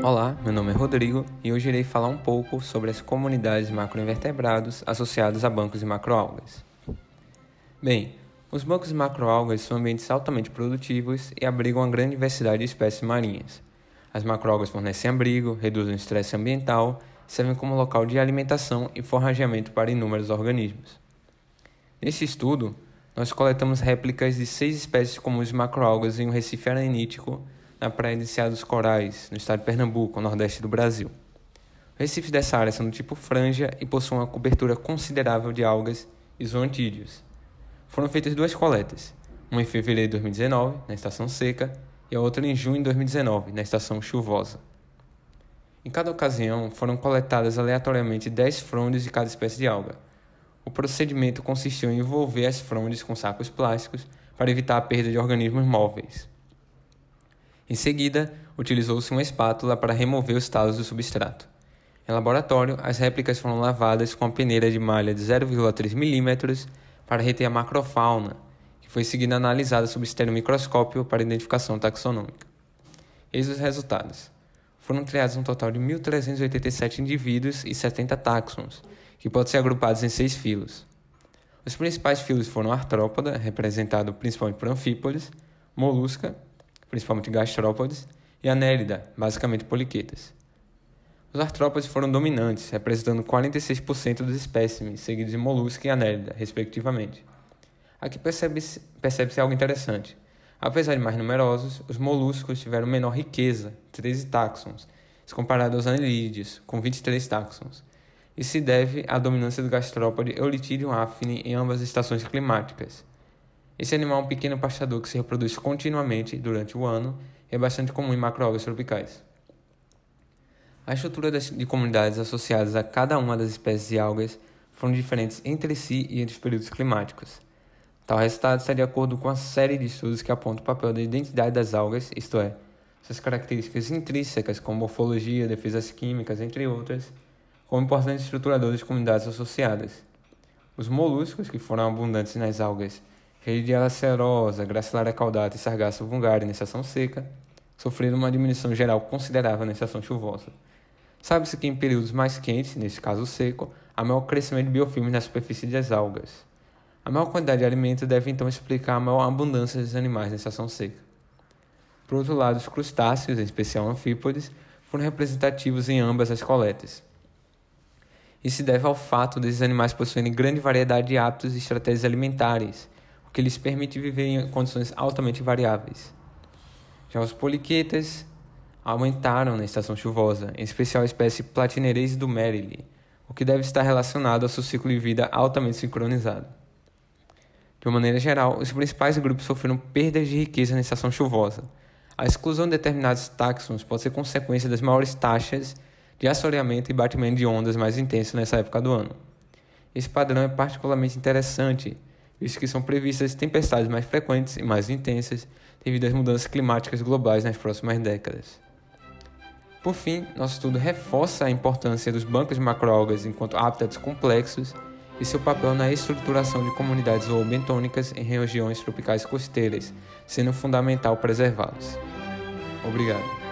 Olá, meu nome é Rodrigo e hoje irei falar um pouco sobre as comunidades macroinvertebrados associadas a bancos de macroalgas. Bem, os bancos de macroalgas são ambientes altamente produtivos e abrigam uma grande diversidade de espécies marinhas. As macroalgas fornecem abrigo, reduzem o estresse ambiental, servem como local de alimentação e forrageamento para inúmeros organismos. Neste estudo, nós coletamos réplicas de seis espécies comuns de macroalgas em um recife arenítico na Praia de Ceará dos Corais, no estado de Pernambuco, no nordeste do Brasil. Recifes dessa área são do tipo franja e possuem uma cobertura considerável de algas e zoantídeos. Foram feitas duas coletas, uma em fevereiro de 2019, na estação seca, e a outra em junho de 2019, na estação chuvosa. Em cada ocasião, foram coletadas aleatoriamente 10 frondes de cada espécie de alga. O procedimento consistiu em envolver as frondes com sacos plásticos para evitar a perda de organismos móveis. Em seguida, utilizou-se uma espátula para remover os talos do substrato. Em laboratório, as réplicas foram lavadas com a peneira de malha de 0,3 mm para reter a macrofauna, que foi seguida analisada sob estéreo microscópio para identificação taxonômica. Eis os resultados. Foram criados um total de 1.387 indivíduos e 70 táxons, que podem ser agrupados em seis filos. Os principais filos foram artrópoda, representado principalmente por anfípodes, molusca, principalmente gastrópodes, e anélida, basicamente poliquetas. Os artrópodes foram dominantes, representando 46% dos espécimes, seguidos de molusca e anélida, respectivamente. Aqui percebe-se percebe algo interessante. Apesar de mais numerosos, os moluscos tiveram menor riqueza, 13 taxons, se comparado aos anelídeos, com 23 taxons. Isso se deve à dominância do gastrópode Eulitidium afine em ambas as estações climáticas. Esse animal é um pequeno pastador que se reproduz continuamente durante o ano e é bastante comum em macroalgas tropicais. A estrutura de comunidades associadas a cada uma das espécies de algas foram diferentes entre si e entre os períodos climáticos. Tal resultado está de acordo com a série de estudos que apontam o papel da identidade das algas, isto é, suas características intrínsecas, como morfologia, defesas químicas, entre outras, como importantes estruturadores de comunidades associadas. Os moluscos, que foram abundantes nas algas de alacerosa, Gracilaria caudata e Sargasso vulgar na estação seca sofreram uma diminuição geral considerável na estação chuvosa. Sabe-se que em períodos mais quentes, nesse caso seco, há maior crescimento de biofilmes na superfície das algas. A maior quantidade de alimento deve então explicar a maior abundância dos animais na estação seca. Por outro lado, os crustáceos, em especial anfípodes, foram representativos em ambas as coletas. Isso se deve ao fato desses animais possuírem grande variedade de hábitos e estratégias alimentares, o que lhes permite viver em condições altamente variáveis. Já os poliquetas aumentaram na estação chuvosa, em especial a espécie Platineres do Merili, o que deve estar relacionado ao seu ciclo de vida altamente sincronizado. De uma maneira geral, os principais grupos sofreram perdas de riqueza na estação chuvosa. A exclusão de determinados táxons pode ser consequência das maiores taxas de assoreamento e batimento de ondas mais intenso nessa época do ano. Esse padrão é particularmente interessante visto que são previstas tempestades mais frequentes e mais intensas devido às mudanças climáticas globais nas próximas décadas. Por fim, nosso estudo reforça a importância dos bancos de macroalgas enquanto hábitats complexos e seu papel na estruturação de comunidades zoobentônicas em regiões tropicais costeiras, sendo fundamental preservá-los. Obrigado.